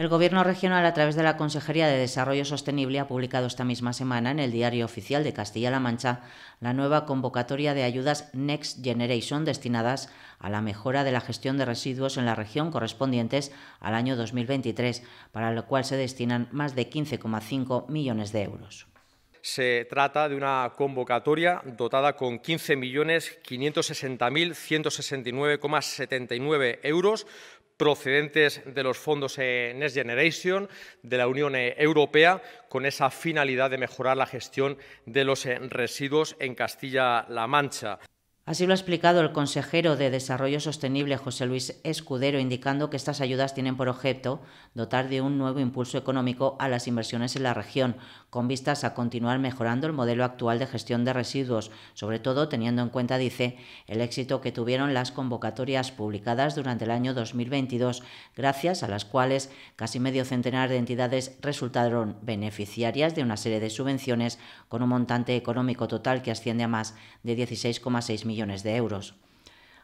El Gobierno regional, a través de la Consejería de Desarrollo Sostenible, ha publicado esta misma semana en el Diario Oficial de Castilla-La Mancha la nueva convocatoria de ayudas Next Generation destinadas a la mejora de la gestión de residuos en la región correspondientes al año 2023, para lo cual se destinan más de 15,5 millones de euros. Se trata de una convocatoria dotada con 15.560.169,79 euros procedentes de los fondos eh, Next Generation de la Unión eh, Europea con esa finalidad de mejorar la gestión de los eh, residuos en Castilla-La Mancha. Así lo ha explicado el consejero de Desarrollo Sostenible José Luis Escudero, indicando que estas ayudas tienen por objeto dotar de un nuevo impulso económico a las inversiones en la región, con vistas a continuar mejorando el modelo actual de gestión de residuos, sobre todo teniendo en cuenta, dice, el éxito que tuvieron las convocatorias publicadas durante el año 2022, gracias a las cuales casi medio centenar de entidades resultaron beneficiarias de una serie de subvenciones con un montante económico total que asciende a más de 16,6 millones de euros.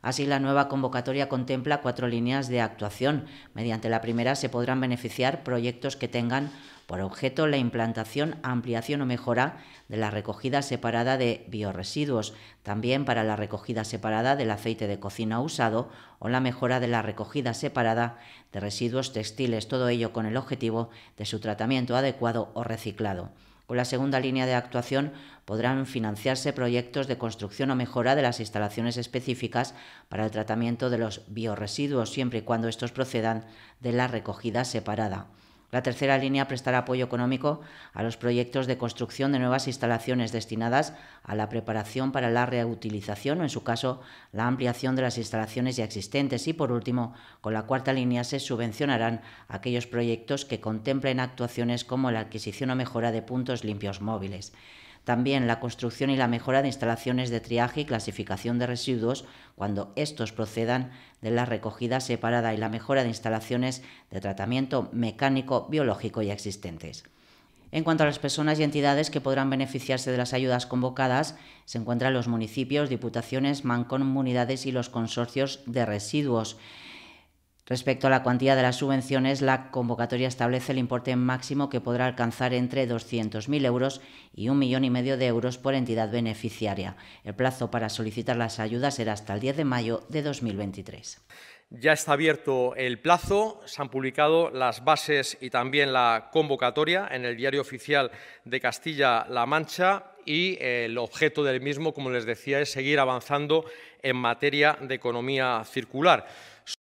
Así, la nueva convocatoria contempla cuatro líneas de actuación. Mediante la primera se podrán beneficiar proyectos que tengan por objeto la implantación, ampliación o mejora de la recogida separada de bioresiduos, también para la recogida separada del aceite de cocina usado o la mejora de la recogida separada de residuos textiles, todo ello con el objetivo de su tratamiento adecuado o reciclado. Con la segunda línea de actuación podrán financiarse proyectos de construcción o mejora de las instalaciones específicas para el tratamiento de los bioresiduos, siempre y cuando estos procedan de la recogida separada. La tercera línea prestará apoyo económico a los proyectos de construcción de nuevas instalaciones destinadas a la preparación para la reutilización o, en su caso, la ampliación de las instalaciones ya existentes. Y, por último, con la cuarta línea se subvencionarán aquellos proyectos que contemplen actuaciones como la adquisición o mejora de puntos limpios móviles. También la construcción y la mejora de instalaciones de triaje y clasificación de residuos cuando estos procedan de la recogida separada y la mejora de instalaciones de tratamiento mecánico, biológico y existentes. En cuanto a las personas y entidades que podrán beneficiarse de las ayudas convocadas, se encuentran los municipios, diputaciones, mancomunidades y los consorcios de residuos. Respecto a la cuantía de las subvenciones, la convocatoria establece el importe máximo que podrá alcanzar entre 200.000 euros y un millón y medio de euros por entidad beneficiaria. El plazo para solicitar las ayudas será hasta el 10 de mayo de 2023. Ya está abierto el plazo, se han publicado las bases y también la convocatoria en el Diario Oficial de Castilla-La Mancha y el objeto del mismo, como les decía, es seguir avanzando en materia de economía circular.